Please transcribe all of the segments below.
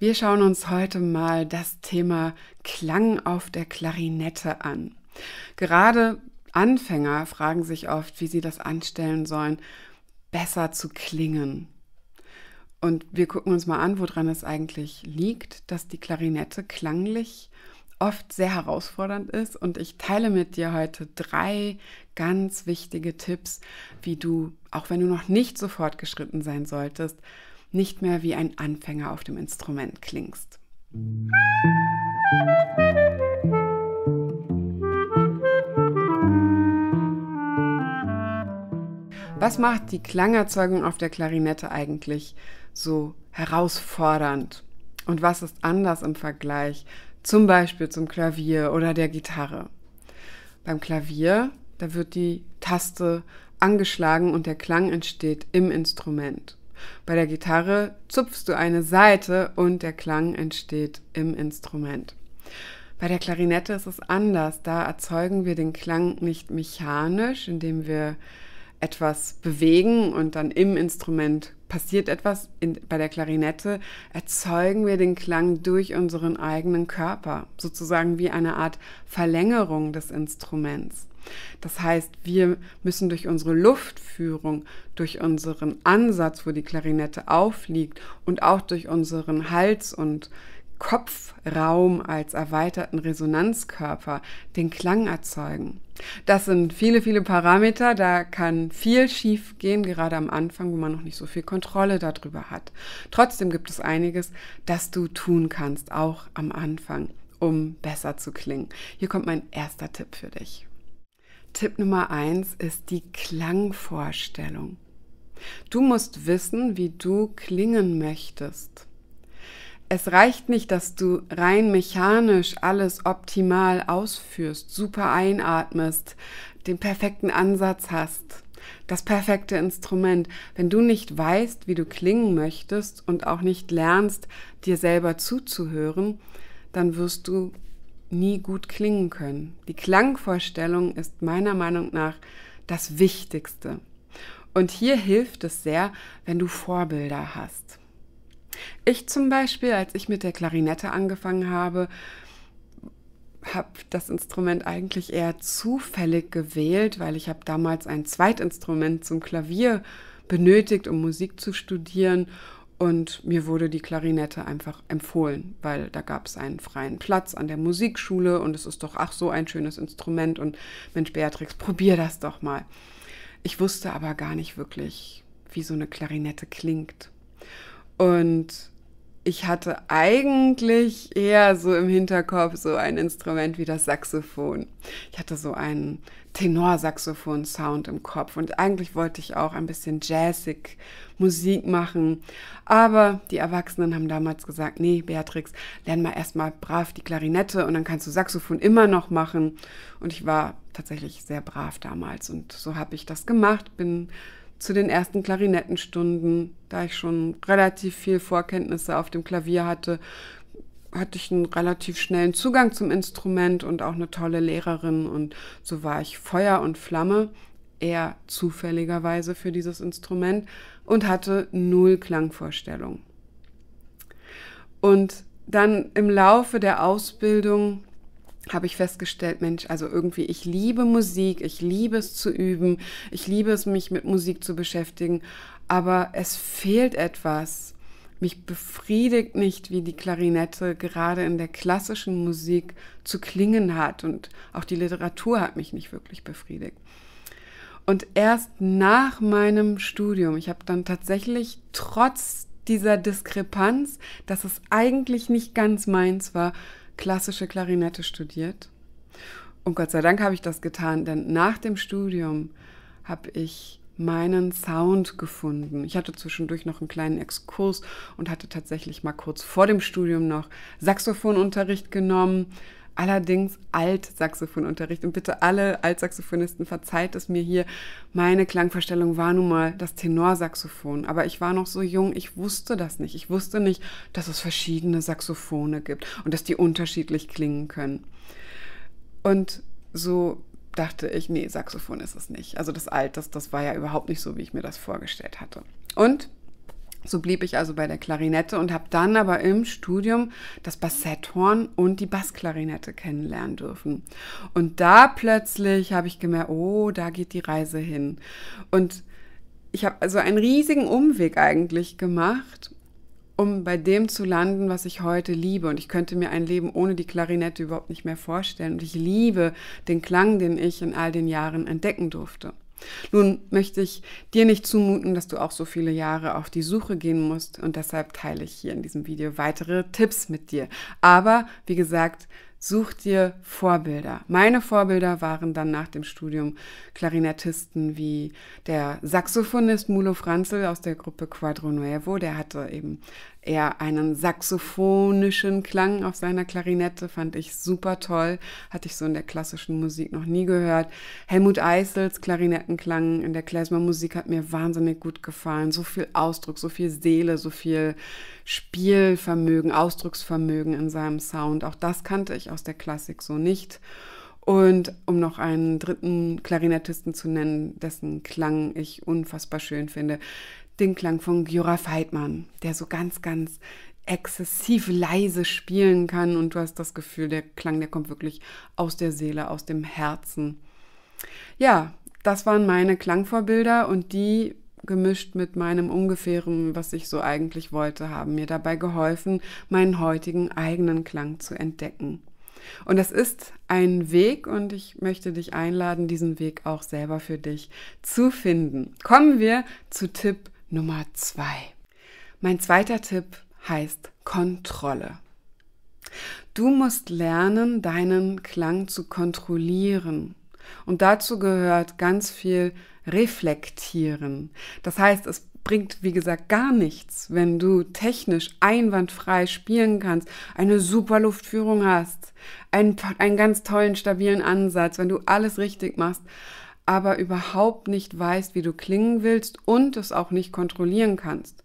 Wir schauen uns heute mal das Thema Klang auf der Klarinette an. Gerade Anfänger fragen sich oft, wie sie das anstellen sollen, besser zu klingen. Und wir gucken uns mal an, woran es eigentlich liegt, dass die Klarinette klanglich oft sehr herausfordernd ist. Und ich teile mit dir heute drei ganz wichtige Tipps, wie du, auch wenn du noch nicht so fortgeschritten sein solltest, nicht mehr wie ein Anfänger auf dem Instrument klingst. Was macht die Klangerzeugung auf der Klarinette eigentlich so herausfordernd? Und was ist anders im Vergleich zum Beispiel zum Klavier oder der Gitarre? Beim Klavier, da wird die Taste angeschlagen und der Klang entsteht im Instrument. Bei der Gitarre zupfst du eine Seite und der Klang entsteht im Instrument. Bei der Klarinette ist es anders. Da erzeugen wir den Klang nicht mechanisch, indem wir etwas bewegen und dann im Instrument passiert etwas. In, bei der Klarinette erzeugen wir den Klang durch unseren eigenen Körper, sozusagen wie eine Art Verlängerung des Instruments. Das heißt, wir müssen durch unsere Luftführung, durch unseren Ansatz, wo die Klarinette aufliegt und auch durch unseren Hals und Kopfraum als erweiterten Resonanzkörper den Klang erzeugen. Das sind viele, viele Parameter, da kann viel schief gehen, gerade am Anfang, wo man noch nicht so viel Kontrolle darüber hat. Trotzdem gibt es einiges, das du tun kannst, auch am Anfang, um besser zu klingen. Hier kommt mein erster Tipp für dich. Tipp Nummer eins ist die Klangvorstellung. Du musst wissen, wie du klingen möchtest. Es reicht nicht, dass du rein mechanisch alles optimal ausführst, super einatmest, den perfekten Ansatz hast, das perfekte Instrument. Wenn du nicht weißt, wie du klingen möchtest und auch nicht lernst, dir selber zuzuhören, dann wirst du nie gut klingen können. Die Klangvorstellung ist meiner Meinung nach das Wichtigste. Und hier hilft es sehr, wenn du Vorbilder hast. Ich zum Beispiel, als ich mit der Klarinette angefangen habe, habe das Instrument eigentlich eher zufällig gewählt, weil ich habe damals ein Zweitinstrument zum Klavier benötigt, um Musik zu studieren und mir wurde die Klarinette einfach empfohlen, weil da gab es einen freien Platz an der Musikschule und es ist doch, ach, so ein schönes Instrument und Mensch, Beatrix, probier das doch mal. Ich wusste aber gar nicht wirklich, wie so eine Klarinette klingt. Und ich hatte eigentlich eher so im Hinterkopf so ein Instrument wie das Saxophon. Ich hatte so einen Tenorsaxophon-Sound im Kopf und eigentlich wollte ich auch ein bisschen jazzig Musik machen. Aber die Erwachsenen haben damals gesagt, nee, Beatrix, lern mal erstmal brav die Klarinette und dann kannst du Saxophon immer noch machen. Und ich war tatsächlich sehr brav damals und so habe ich das gemacht, bin zu den ersten Klarinettenstunden, da ich schon relativ viel Vorkenntnisse auf dem Klavier hatte, hatte ich einen relativ schnellen Zugang zum Instrument und auch eine tolle Lehrerin und so war ich Feuer und Flamme, eher zufälligerweise für dieses Instrument und hatte null Klangvorstellung. Und dann im Laufe der Ausbildung habe ich festgestellt, Mensch, also irgendwie, ich liebe Musik, ich liebe es zu üben, ich liebe es, mich mit Musik zu beschäftigen, aber es fehlt etwas. Mich befriedigt nicht, wie die Klarinette gerade in der klassischen Musik zu klingen hat und auch die Literatur hat mich nicht wirklich befriedigt. Und erst nach meinem Studium, ich habe dann tatsächlich trotz dieser Diskrepanz, dass es eigentlich nicht ganz meins war, klassische Klarinette studiert. Und Gott sei Dank habe ich das getan, denn nach dem Studium habe ich meinen Sound gefunden. Ich hatte zwischendurch noch einen kleinen Exkurs und hatte tatsächlich mal kurz vor dem Studium noch Saxophonunterricht genommen allerdings Altsaxophonunterricht. Und bitte alle Altsaxophonisten, verzeiht es mir hier. Meine Klangverstellung war nun mal das Tenorsaxophon. Aber ich war noch so jung, ich wusste das nicht. Ich wusste nicht, dass es verschiedene Saxophone gibt und dass die unterschiedlich klingen können. Und so dachte ich, nee, Saxophon ist es nicht. Also das Alt, das, das war ja überhaupt nicht so, wie ich mir das vorgestellt hatte. Und so blieb ich also bei der Klarinette und habe dann aber im Studium das Bassetthorn und die Bassklarinette kennenlernen dürfen. Und da plötzlich habe ich gemerkt, oh, da geht die Reise hin. Und ich habe also einen riesigen Umweg eigentlich gemacht, um bei dem zu landen, was ich heute liebe. Und ich könnte mir ein Leben ohne die Klarinette überhaupt nicht mehr vorstellen. Und ich liebe den Klang, den ich in all den Jahren entdecken durfte. Nun möchte ich dir nicht zumuten, dass du auch so viele Jahre auf die Suche gehen musst und deshalb teile ich hier in diesem Video weitere Tipps mit dir. Aber wie gesagt, such dir Vorbilder. Meine Vorbilder waren dann nach dem Studium Klarinettisten wie der Saxophonist Mulo Franzl aus der Gruppe Quadro Nuevo. Der hatte eben er einen saxophonischen Klang auf seiner Klarinette, fand ich super toll, hatte ich so in der klassischen Musik noch nie gehört. Helmut Eisels Klarinettenklang in der Klezmer-Musik hat mir wahnsinnig gut gefallen. So viel Ausdruck, so viel Seele, so viel Spielvermögen, Ausdrucksvermögen in seinem Sound. Auch das kannte ich aus der Klassik so nicht. Und um noch einen dritten Klarinettisten zu nennen, dessen Klang ich unfassbar schön finde, den Klang von Giora Feitmann, der so ganz, ganz exzessiv leise spielen kann und du hast das Gefühl, der Klang, der kommt wirklich aus der Seele, aus dem Herzen. Ja, das waren meine Klangvorbilder und die gemischt mit meinem ungefähren, was ich so eigentlich wollte, haben mir dabei geholfen, meinen heutigen eigenen Klang zu entdecken. Und das ist ein Weg und ich möchte dich einladen, diesen Weg auch selber für dich zu finden. Kommen wir zu Tipp Nummer zwei. Mein zweiter Tipp heißt Kontrolle. Du musst lernen, deinen Klang zu kontrollieren. Und dazu gehört ganz viel reflektieren. Das heißt, es bringt, wie gesagt, gar nichts, wenn du technisch einwandfrei spielen kannst, eine super Luftführung hast, einen, einen ganz tollen, stabilen Ansatz, wenn du alles richtig machst, aber überhaupt nicht weißt, wie du klingen willst und es auch nicht kontrollieren kannst.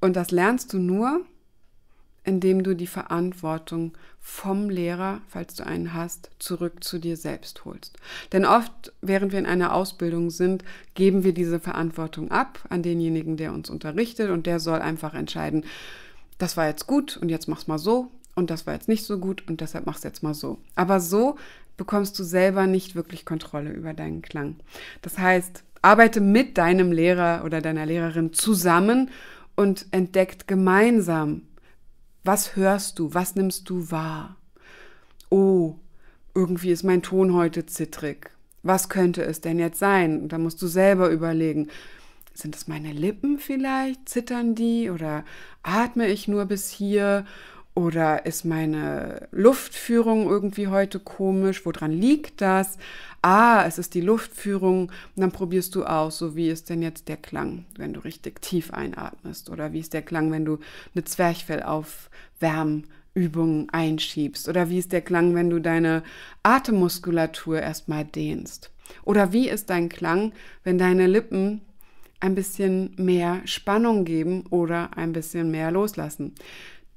Und das lernst du nur, indem du die Verantwortung vom Lehrer, falls du einen hast, zurück zu dir selbst holst. Denn oft, während wir in einer Ausbildung sind, geben wir diese Verantwortung ab an denjenigen, der uns unterrichtet und der soll einfach entscheiden, das war jetzt gut und jetzt mach's mal so und das war jetzt nicht so gut und deshalb mach's jetzt mal so. Aber so bekommst du selber nicht wirklich Kontrolle über deinen Klang. Das heißt, arbeite mit deinem Lehrer oder deiner Lehrerin zusammen und entdeckt gemeinsam, was hörst du? Was nimmst du wahr? Oh, irgendwie ist mein Ton heute zittrig. Was könnte es denn jetzt sein? Da musst du selber überlegen. Sind es meine Lippen vielleicht? Zittern die? Oder atme ich nur bis hier? Oder ist meine Luftführung irgendwie heute komisch? Woran liegt das? Ah, es ist die Luftführung. Und dann probierst du aus, so wie ist denn jetzt der Klang, wenn du richtig tief einatmest? Oder wie ist der Klang, wenn du eine Zwerchfellaufwärmübung einschiebst? Oder wie ist der Klang, wenn du deine Atemmuskulatur erstmal dehnst? Oder wie ist dein Klang, wenn deine Lippen ein bisschen mehr Spannung geben oder ein bisschen mehr loslassen?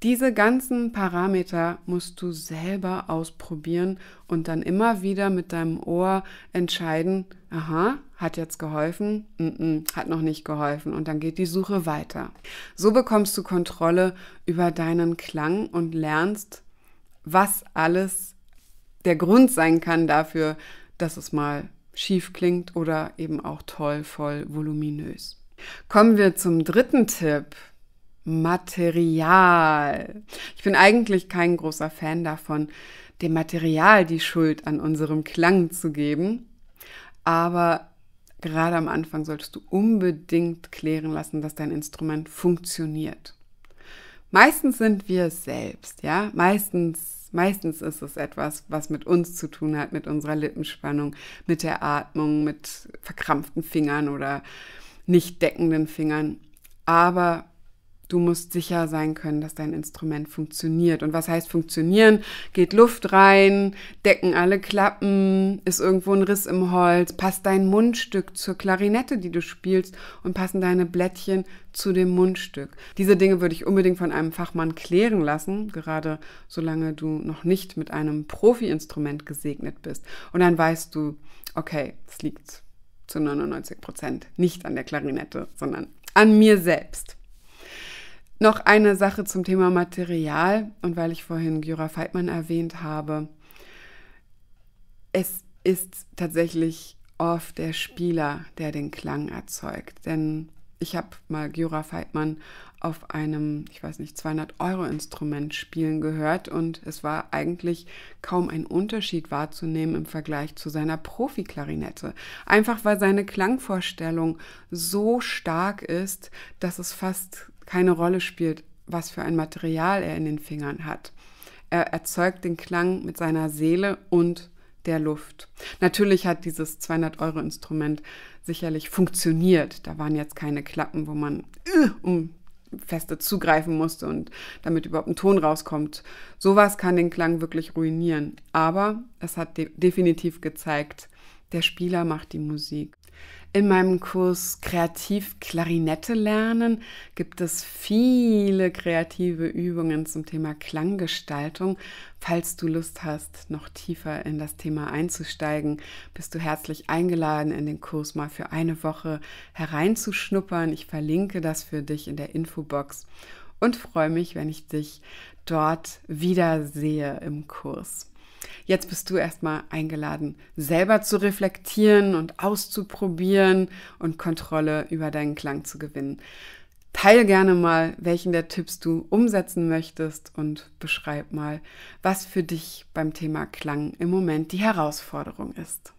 Diese ganzen Parameter musst du selber ausprobieren und dann immer wieder mit deinem Ohr entscheiden, aha, hat jetzt geholfen, n -n, hat noch nicht geholfen und dann geht die Suche weiter. So bekommst du Kontrolle über deinen Klang und lernst, was alles der Grund sein kann dafür, dass es mal schief klingt oder eben auch toll, voll, voluminös. Kommen wir zum dritten Tipp. Material. Ich bin eigentlich kein großer Fan davon, dem Material die Schuld an unserem Klang zu geben, aber gerade am Anfang solltest du unbedingt klären lassen, dass dein Instrument funktioniert. Meistens sind wir es selbst, ja? Meistens, meistens ist es etwas, was mit uns zu tun hat, mit unserer Lippenspannung, mit der Atmung, mit verkrampften Fingern oder nicht deckenden Fingern. Aber Du musst sicher sein können, dass dein Instrument funktioniert. Und was heißt funktionieren? Geht Luft rein, decken alle Klappen, ist irgendwo ein Riss im Holz, passt dein Mundstück zur Klarinette, die du spielst und passen deine Blättchen zu dem Mundstück. Diese Dinge würde ich unbedingt von einem Fachmann klären lassen, gerade solange du noch nicht mit einem Profi-Instrument gesegnet bist. Und dann weißt du, okay, es liegt zu 99 Prozent nicht an der Klarinette, sondern an mir selbst. Noch eine Sache zum Thema Material und weil ich vorhin Gyra Feitmann erwähnt habe. Es ist tatsächlich oft der Spieler, der den Klang erzeugt. Denn ich habe mal Gyra Feitmann auf einem, ich weiß nicht, 200-Euro-Instrument spielen gehört und es war eigentlich kaum ein Unterschied wahrzunehmen im Vergleich zu seiner Profi-Klarinette. Einfach weil seine Klangvorstellung so stark ist, dass es fast keine Rolle spielt, was für ein Material er in den Fingern hat. Er erzeugt den Klang mit seiner Seele und der Luft. Natürlich hat dieses 200-Euro-Instrument sicherlich funktioniert. Da waren jetzt keine Klappen, wo man äh, um feste zugreifen musste und damit überhaupt ein Ton rauskommt. Sowas kann den Klang wirklich ruinieren. Aber es hat de definitiv gezeigt, der Spieler macht die Musik. In meinem Kurs Kreativ Klarinette lernen gibt es viele kreative Übungen zum Thema Klanggestaltung. Falls du Lust hast, noch tiefer in das Thema einzusteigen, bist du herzlich eingeladen, in den Kurs mal für eine Woche hereinzuschnuppern. Ich verlinke das für dich in der Infobox und freue mich, wenn ich dich dort wiedersehe im Kurs. Jetzt bist du erstmal eingeladen, selber zu reflektieren und auszuprobieren und Kontrolle über deinen Klang zu gewinnen. Teil gerne mal, welchen der Tipps du umsetzen möchtest und beschreib mal, was für dich beim Thema Klang im Moment die Herausforderung ist.